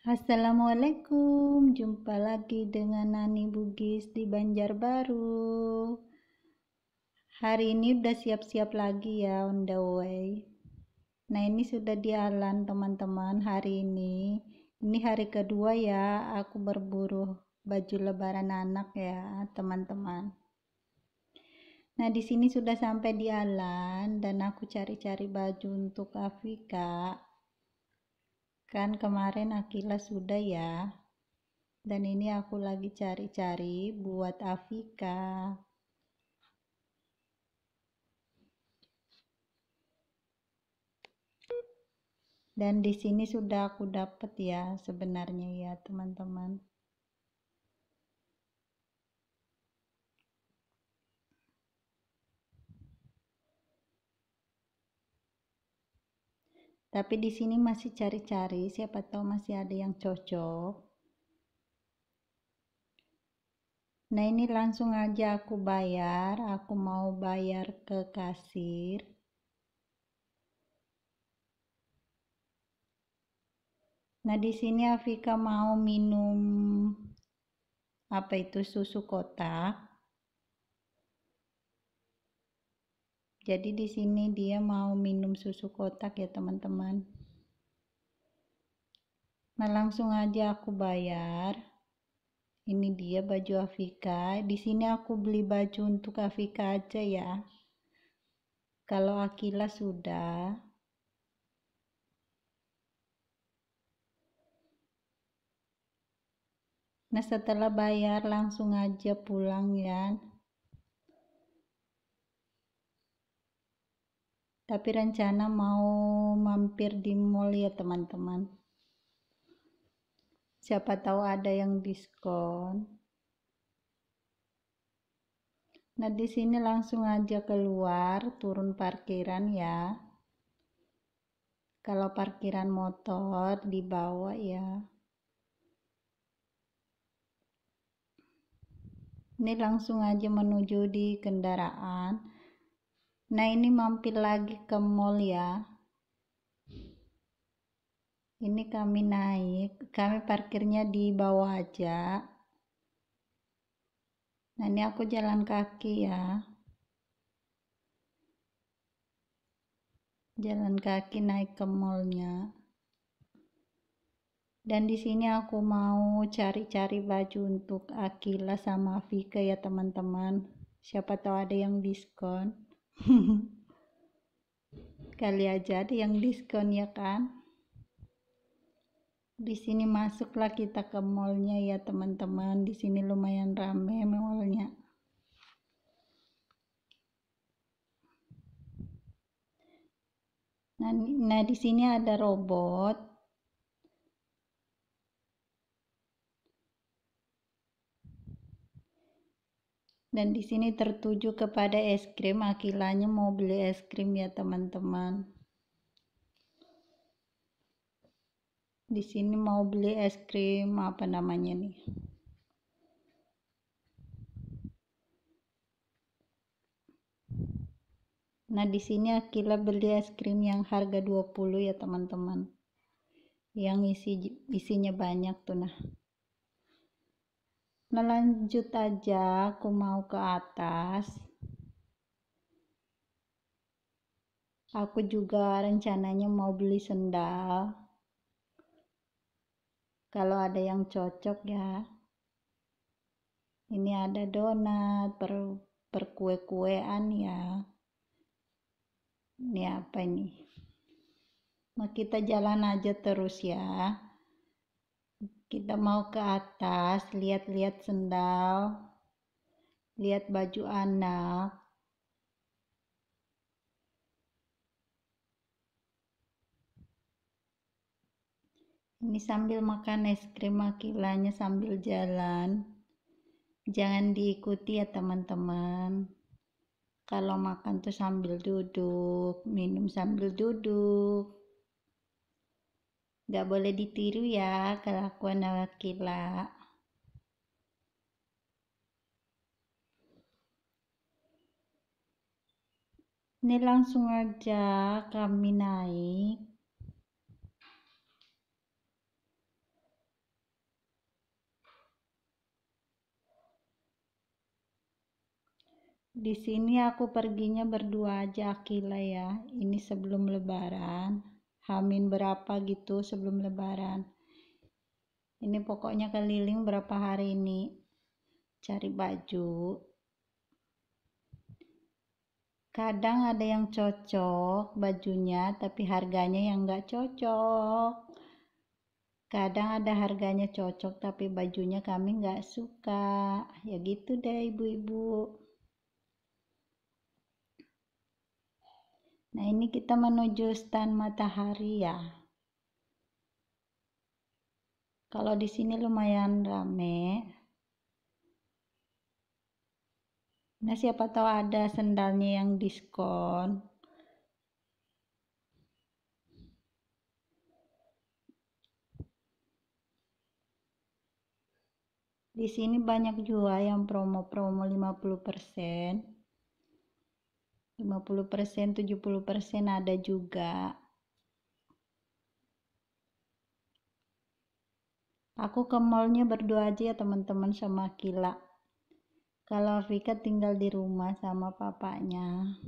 Assalamualaikum, jumpa lagi dengan Nani Bugis di Banjarbaru. Hari ini udah siap-siap lagi ya on the way. Nah ini sudah di alan teman-teman hari ini. Ini hari kedua ya aku berburu baju lebaran anak ya teman-teman. Nah, di sini sudah sampai di Alan dan aku cari-cari baju untuk Afika kan kemarin Akila sudah ya dan ini aku lagi cari-cari buat Afika dan di sini sudah aku dapat ya sebenarnya ya teman-teman tapi di sini masih cari-cari siapa tahu masih ada yang cocok nah ini langsung aja aku bayar aku mau bayar ke kasir nah di sini Afika mau minum apa itu susu kotak jadi di sini dia mau minum susu kotak ya teman-teman nah langsung aja aku bayar ini dia baju Afika di sini aku beli baju untuk Afika aja ya kalau Akila sudah nah setelah bayar langsung aja pulang ya tapi rencana mau mampir di mall ya teman-teman siapa tahu ada yang diskon nah di sini langsung aja keluar turun parkiran ya kalau parkiran motor di bawah ya ini langsung aja menuju di kendaraan Nah ini mampir lagi ke mall ya. Ini kami naik, kami parkirnya di bawah aja. Nah ini aku jalan kaki ya. Jalan kaki naik ke mallnya. Dan di sini aku mau cari-cari baju untuk Akila sama Vika ya teman-teman. Siapa tahu ada yang diskon. kali aja ada yang diskon ya kan di sini masuklah kita ke mallnya ya teman-teman di sini lumayan rame mallnya nah, nah di sini ada robot dan di sini tertuju kepada es krim akilanya mau beli es krim ya teman-teman di sini mau beli es krim apa namanya nih Nah, di sini Akila beli es krim yang harga 20 ya, teman-teman. Yang isi isinya banyak tuh nah melanjut aja aku mau ke atas aku juga rencananya mau beli sendal kalau ada yang cocok ya ini ada donat per per kue kuean ya ini apa ini nah kita jalan aja terus ya kita mau ke atas lihat-lihat sendal lihat baju anak ini sambil makan es krim makilanya sambil jalan jangan diikuti ya teman-teman kalau makan tuh sambil duduk minum sambil duduk Gak boleh ditiru ya kelakuan Nawakila. Ini langsung aja kami naik. Di sini aku perginya berdua aja Akila ya. Ini sebelum lebaran. Hamin berapa gitu sebelum lebaran ini pokoknya keliling berapa hari ini cari baju kadang ada yang cocok bajunya tapi harganya yang nggak cocok kadang ada harganya cocok tapi bajunya kami nggak suka ya gitu deh ibu-ibu Nah, ini kita menuju stand matahari ya. Kalau di sini lumayan rame. Nah, siapa tahu ada sendalnya yang diskon. Di sini banyak juga yang promo-promo 50%. 50%, 70% ada juga. Aku ke mallnya berdua aja ya teman-teman sama Kila. Kalau Vika tinggal di rumah sama papanya.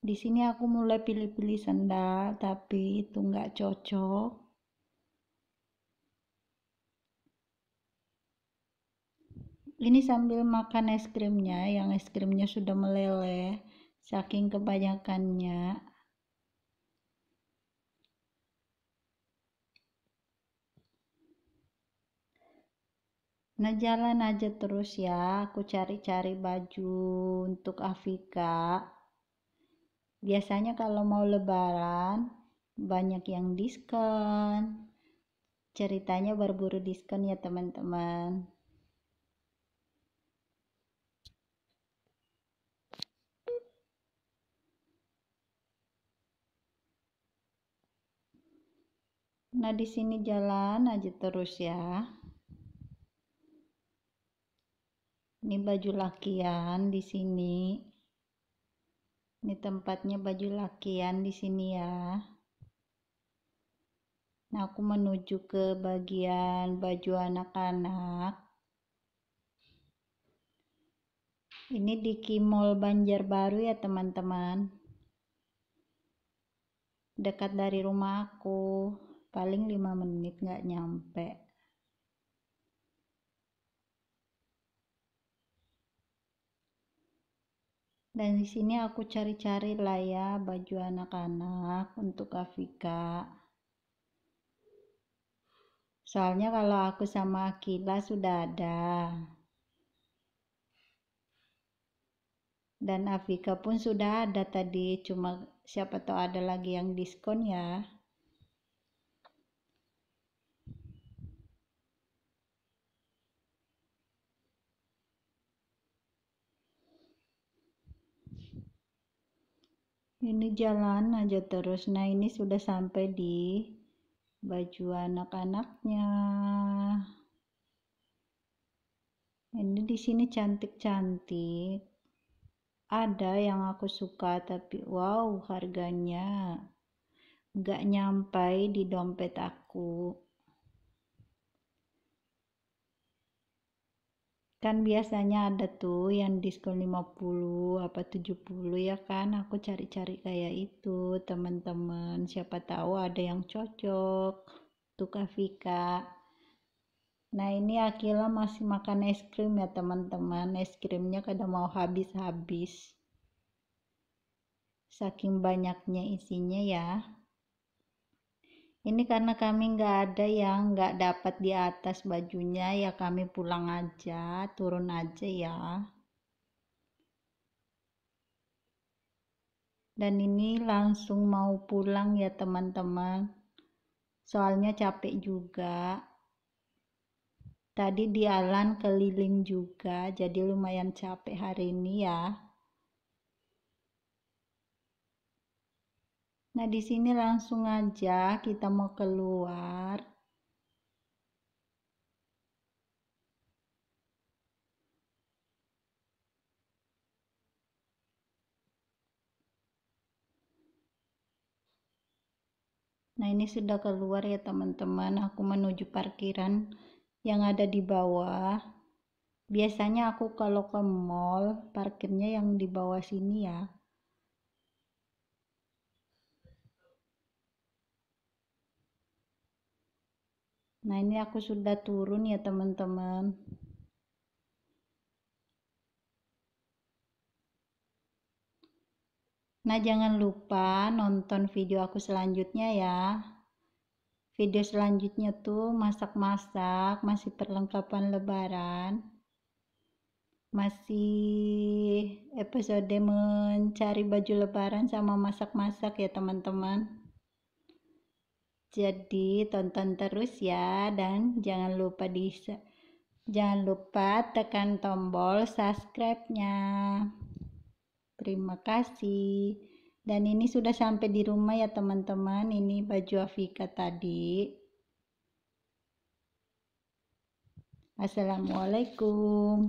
Di sini aku mulai pilih-pilih sendal, tapi itu nggak cocok. ini sambil makan es krimnya yang es krimnya sudah meleleh saking kebanyakannya Nah jalan aja terus ya, aku cari-cari baju untuk Afika. Biasanya kalau mau lebaran banyak yang diskon. Ceritanya berburu diskon ya teman-teman. Nah, di sini jalan aja terus ya. Ini baju lakian di sini. Ini tempatnya baju lakian di sini ya. Nah, aku menuju ke bagian baju anak-anak. Ini di Kimol Banjarbaru ya, teman-teman. Dekat dari rumah aku paling 5 menit nggak nyampe dan di sini aku cari-cari lah ya baju anak-anak untuk Afika soalnya kalau aku sama Akila sudah ada dan Afika pun sudah ada tadi cuma siapa tahu ada lagi yang diskon ya ini jalan aja terus nah ini sudah sampai di baju anak-anaknya ini di sini cantik-cantik ada yang aku suka tapi wow harganya nggak nyampai di dompet aku kan biasanya ada tuh yang diskon 50 apa 70 ya kan aku cari-cari kayak itu teman-teman siapa tahu ada yang cocok tuh Kafika Vika nah ini Akila masih makan es krim ya teman-teman es krimnya kadang mau habis-habis saking banyaknya isinya ya ini karena kami nggak ada yang nggak dapat di atas bajunya ya kami pulang aja turun aja ya dan ini langsung mau pulang ya teman-teman soalnya capek juga tadi di Alan keliling juga jadi lumayan capek hari ini ya Nah, di sini langsung aja kita mau keluar. Nah, ini sudah keluar ya teman-teman. Aku menuju parkiran yang ada di bawah. Biasanya aku kalau ke mall, parkirnya yang di bawah sini ya. Nah, ini aku sudah turun ya, teman-teman. Nah, jangan lupa nonton video aku selanjutnya ya. Video selanjutnya tuh masak-masak, masih perlengkapan lebaran. Masih episode mencari baju lebaran sama masak-masak ya, teman-teman. Jadi tonton terus ya dan jangan lupa di jangan lupa tekan tombol subscribe-nya. Terima kasih. Dan ini sudah sampai di rumah ya teman-teman. Ini baju Afika tadi. Assalamualaikum.